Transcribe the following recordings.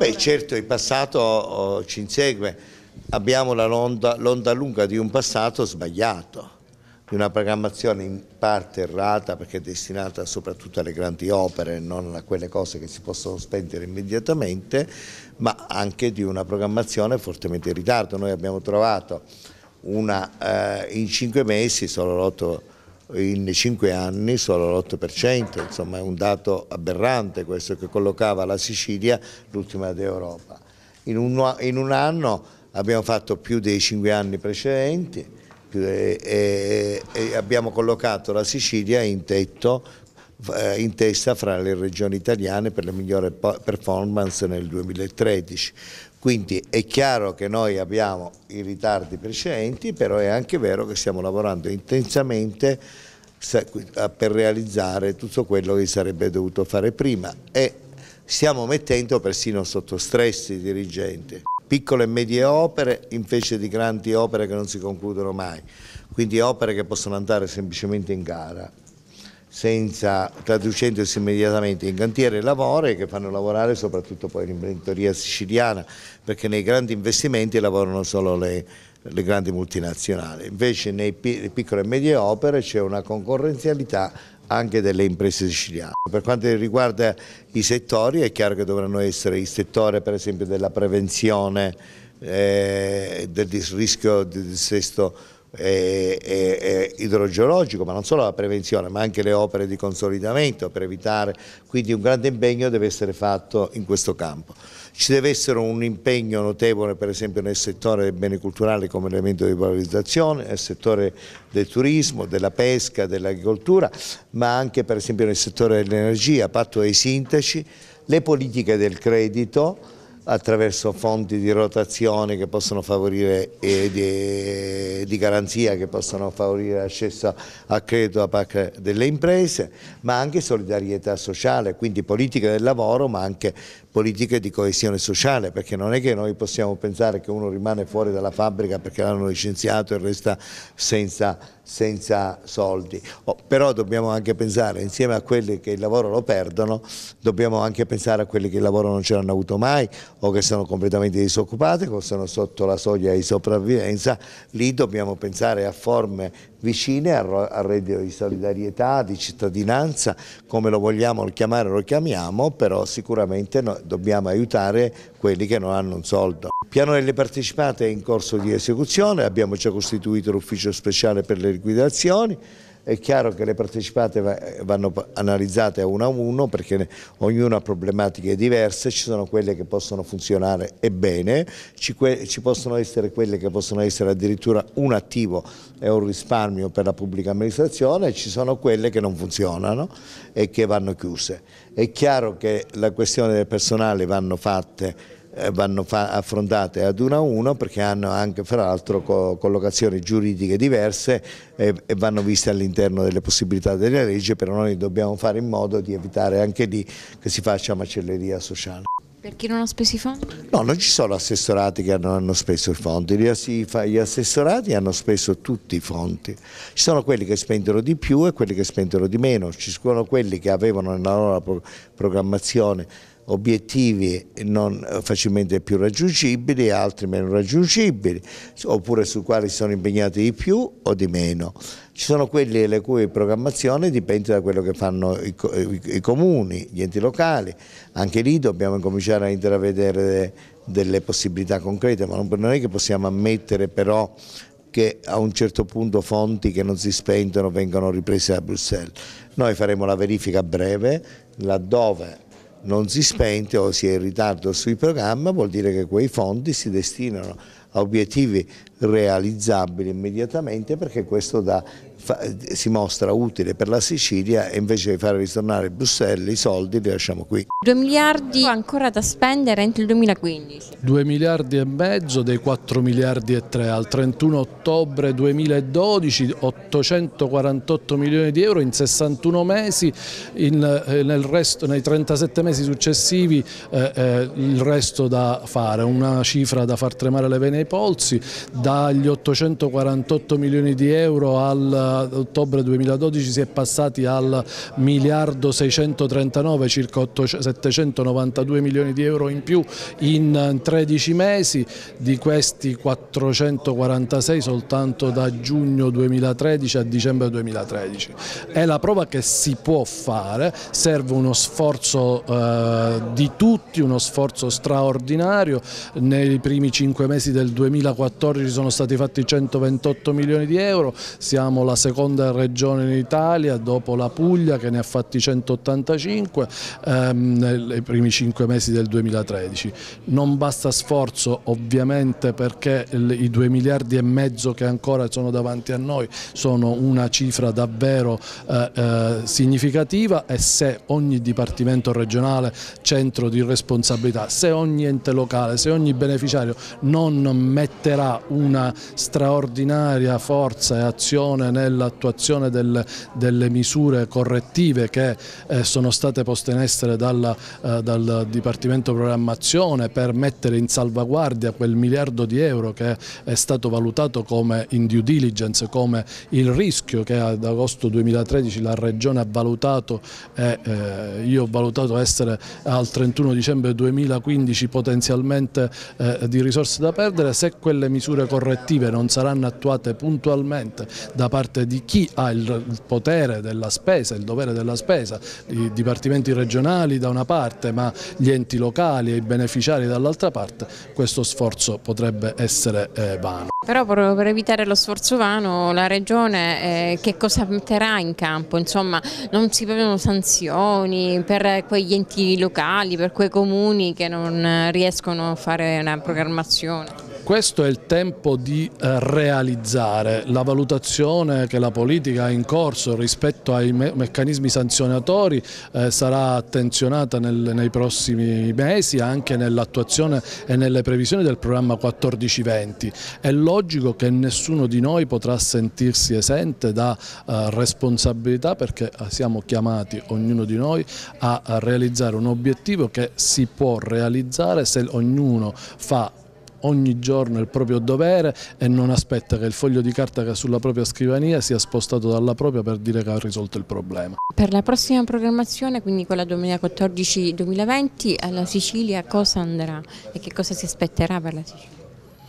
Beh certo il passato oh, ci insegue, abbiamo l'onda lunga di un passato sbagliato, di una programmazione in parte errata perché è destinata soprattutto alle grandi opere, non a quelle cose che si possono spendere immediatamente, ma anche di una programmazione fortemente in ritardo. Noi abbiamo trovato una, eh, in cinque mesi solo l'otto in cinque anni solo l'8%, insomma è un dato aberrante questo che collocava la Sicilia l'ultima d'Europa. In, in un, anno abbiamo fatto più dei cinque anni precedenti e, e, e abbiamo collocato la Sicilia in tetto eh, in testa fra le regioni italiane per le migliori performance nel 2013. Quindi è chiaro che noi abbiamo i ritardi precedenti, però è anche vero che stiamo lavorando intensamente per realizzare tutto quello che sarebbe dovuto fare prima e stiamo mettendo persino sotto stress i dirigenti. Piccole e medie opere invece di grandi opere che non si concludono mai, quindi opere che possono andare semplicemente in gara senza, traducendosi immediatamente in cantiere lavoro e che fanno lavorare soprattutto poi l'imprenditoria siciliana perché nei grandi investimenti lavorano solo le, le grandi multinazionali, invece nelle piccole e medie opere c'è una concorrenzialità anche delle imprese siciliane. Per quanto riguarda i settori è chiaro che dovranno essere il settore per esempio della prevenzione eh, del rischio di dissesto e, e, idrogeologico, ma non solo la prevenzione, ma anche le opere di consolidamento per evitare, quindi un grande impegno deve essere fatto in questo campo. Ci deve essere un impegno notevole per esempio nel settore dei beni culturali come elemento di valorizzazione, nel settore del turismo, della pesca, dell'agricoltura, ma anche per esempio nel settore dell'energia, patto dei sindaci, le politiche del credito, attraverso fonti di rotazione che possono favorire e di, di garanzia che possono favorire l'accesso a credito da parte delle imprese, ma anche solidarietà sociale, quindi politiche del lavoro ma anche politiche di coesione sociale, perché non è che noi possiamo pensare che uno rimane fuori dalla fabbrica perché l'hanno licenziato e resta senza senza soldi. Oh, però dobbiamo anche pensare, insieme a quelli che il lavoro lo perdono, dobbiamo anche pensare a quelli che il lavoro non ce l'hanno avuto mai o che sono completamente disoccupati o sono sotto la soglia di sopravvivenza. Lì dobbiamo pensare a forme vicine al, al reddito di solidarietà, di cittadinanza, come lo vogliamo chiamare lo chiamiamo, però sicuramente no, dobbiamo aiutare quelli che non hanno un soldo. Il piano delle partecipate è in corso di esecuzione, abbiamo già costituito l'ufficio speciale per le liquidazioni, è chiaro che le partecipate vanno analizzate uno a uno perché ognuna ha problematiche diverse, ci sono quelle che possono funzionare e bene, ci, ci possono essere quelle che possono essere addirittura un attivo e un risparmio per la pubblica amministrazione, ci sono quelle che non funzionano e che vanno chiuse. È chiaro che la questione del personale vanno fatte eh, vanno affrontate ad uno a uno perché hanno anche fra l'altro co collocazioni giuridiche diverse e, e vanno viste all'interno delle possibilità della legge, però noi dobbiamo fare in modo di evitare anche lì che si faccia macelleria sociale. Per chi non ha speso i fondi? No, non ci sono assessorati che non hanno speso i fondi, gli assessorati hanno speso tutti i fondi. Ci sono quelli che spendono di più e quelli che spendono di meno, ci sono quelli che avevano nella loro programmazione obiettivi non facilmente più raggiungibili, e altri meno raggiungibili, oppure su quali sono impegnati di più o di meno. Ci sono quelli le cui programmazione dipende da quello che fanno i, i, i comuni, gli enti locali, anche lì dobbiamo cominciare a intravedere delle possibilità concrete, ma non è che possiamo ammettere però che a un certo punto fonti che non si spendono vengono riprese da Bruxelles. Noi faremo la verifica a breve, laddove non si spente o si è in ritardo sui programmi vuol dire che quei fondi si destinano a obiettivi realizzabili immediatamente perché questo dà si mostra utile per la Sicilia e invece di far ritornare Bruxelles i soldi li lasciamo qui. 2 miliardi ancora da spendere entro il 2015? 2 miliardi e mezzo dei 4 miliardi e 3 al 31 ottobre 2012 848 milioni di euro in 61 mesi in, eh, resto, nei 37 mesi successivi eh, eh, il resto da fare una cifra da far tremare le vene ai polsi dagli 848 milioni di euro al ottobre 2012 si è passati al miliardo 639, circa 8, 792 milioni di euro in più in 13 mesi, di questi 446 soltanto da giugno 2013 a dicembre 2013. È la prova che si può fare, serve uno sforzo eh, di tutti, uno sforzo straordinario, nei primi 5 mesi del 2014 sono stati fatti 128 milioni di euro, siamo la seconda regione in Italia dopo la Puglia che ne ha fatti 185 ehm, nei primi 5 mesi del 2013. Non basta sforzo ovviamente perché i 2 miliardi e mezzo che ancora sono davanti a noi sono una cifra davvero eh, eh, significativa e se ogni dipartimento regionale centro di responsabilità, se ogni ente locale, se ogni beneficiario non metterà una straordinaria forza e azione nel nell'attuazione del, delle misure correttive che eh, sono state poste in essere dalla, eh, dal Dipartimento Programmazione per mettere in salvaguardia quel miliardo di euro che è stato valutato come in due diligence, come il rischio che ad agosto 2013 la Regione ha valutato e eh, io ho valutato essere al 31 dicembre 2015 potenzialmente eh, di risorse da perdere, se quelle misure correttive non saranno attuate puntualmente da parte parte di chi ha il potere della spesa, il dovere della spesa, i dipartimenti regionali da una parte ma gli enti locali e i beneficiari dall'altra parte, questo sforzo potrebbe essere eh, vano. Però per evitare lo sforzo vano la Regione eh, che cosa metterà in campo? Insomma non si prevedono sanzioni per quegli enti locali, per quei comuni che non riescono a fare una programmazione? Questo è il tempo di eh, realizzare la valutazione che la politica ha in corso rispetto ai meccanismi sanzionatori eh, sarà attenzionata nel, nei prossimi mesi anche nell'attuazione e nelle previsioni del programma 14-20. È logico che nessuno di noi potrà sentirsi esente da eh, responsabilità perché eh, siamo chiamati ognuno di noi a realizzare un obiettivo che si può realizzare se ognuno fa ogni giorno il proprio dovere e non aspetta che il foglio di carta che è sulla propria scrivania sia spostato dalla propria per dire che ha risolto il problema. Per la prossima programmazione, quindi quella 2014-2020, alla Sicilia cosa andrà e che cosa si aspetterà per la Sicilia?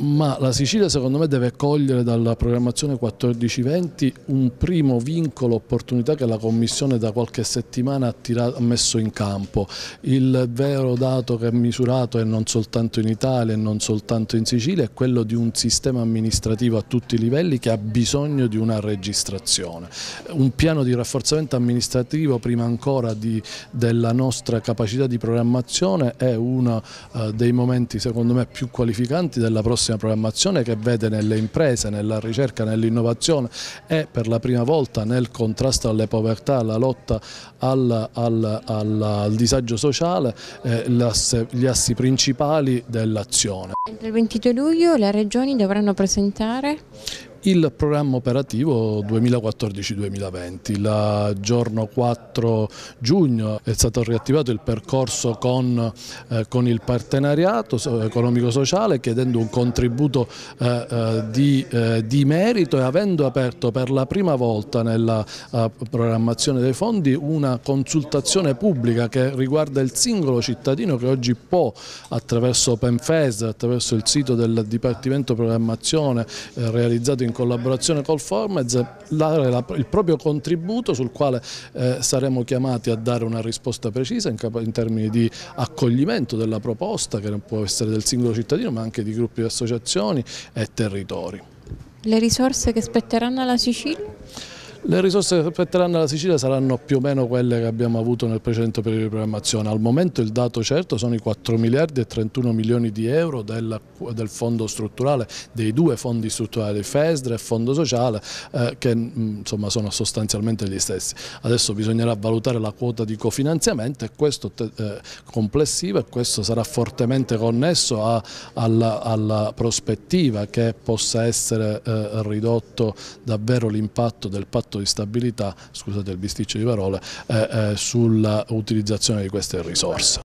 ma la Sicilia secondo me deve cogliere dalla programmazione 14-20 un primo vincolo opportunità che la Commissione da qualche settimana ha, tirato, ha, messo in campo. Il vero dato che è misurato e non soltanto in Italia e non soltanto in Sicilia è quello di un sistema amministrativo a tutti i livelli che ha bisogno di una registrazione. Un piano di rafforzamento amministrativo prima ancora di, della nostra capacità di programmazione è uno eh, dei momenti secondo me più qualificanti della prossima prossima programmazione che vede nelle imprese, nella ricerca, nell'innovazione e per la prima volta nel contrasto alle povertà, alla lotta al, al, al, al disagio sociale, eh, gli assi principali dell'azione. Entro il 22 luglio le regioni dovranno presentare? il programma operativo 2014-2020. Il giorno 4 giugno è stato riattivato il percorso con, eh, con il partenariato economico-sociale chiedendo un contributo eh, eh, di, eh, di, merito e avendo aperto per la prima volta nella eh, programmazione dei fondi una consultazione pubblica che riguarda il singolo cittadino che oggi può attraverso OpenFES, attraverso il sito del Dipartimento Programmazione eh, realizzato in in collaborazione col Formez dare il proprio contributo sul quale eh, saremo chiamati a dare una risposta precisa in, termini di accoglimento della proposta che può essere del singolo cittadino ma anche di gruppi di associazioni e territori. Le risorse che spetteranno alla Sicilia? Le risorse che spetteranno alla Sicilia saranno più o meno quelle che abbiamo avuto nel precedente periodo di programmazione. Al momento il dato certo sono i 4 miliardi e 31 milioni di euro del, del fondo strutturale, dei due fondi strutturali, FESDRE e Fondo Sociale, eh, che mm, insomma, sono sostanzialmente gli stessi. Adesso bisognerà valutare la quota di cofinanziamento e questo eh, complessivo e questo sarà fortemente connesso a, alla, alla, prospettiva che possa essere eh, ridotto davvero l'impatto del patto patto di stabilità, scusate il bisticcio di parole, eh, eh, sull'utilizzazione di queste risorse.